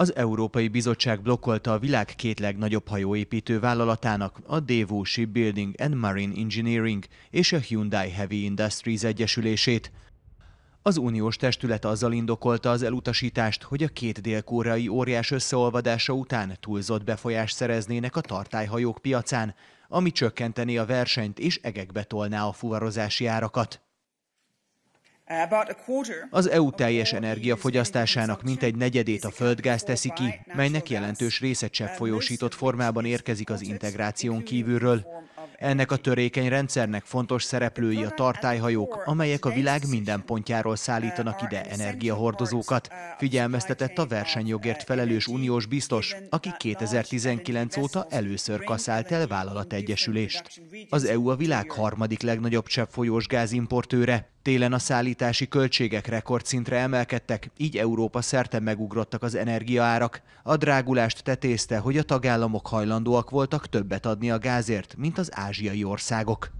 Az Európai Bizottság blokkolta a világ két legnagyobb hajóépítő vállalatának, a Devo Shipbuilding and Marine Engineering és a Hyundai Heavy Industries egyesülését. Az uniós testület azzal indokolta az elutasítást, hogy a két dél-koreai óriás összeolvadása után túlzott befolyást szereznének a tartályhajók piacán, ami csökkenteni a versenyt és egekbe tolná a fuvarozási árakat. Uh, az EU teljes energiafogyasztásának mintegy negyedét a földgáz teszi ki, melynek jelentős része csepp uh, folyósított formában érkezik az integráción kívülről. Ennek a törékeny rendszernek fontos szereplői a tartályhajók, amelyek a világ minden pontjáról szállítanak uh, ide energiahordozókat, figyelmeztetett a versenyjogért felelős uniós biztos, aki 2019 óta először kaszált el vállalategyesülést. Az EU a világ harmadik legnagyobb csepp folyós gázimportőre, Télen a szállítási költségek rekordszintre emelkedtek, így Európa szerte megugrottak az energiaárak. A drágulást tetézte, hogy a tagállamok hajlandóak voltak többet adni a gázért, mint az ázsiai országok.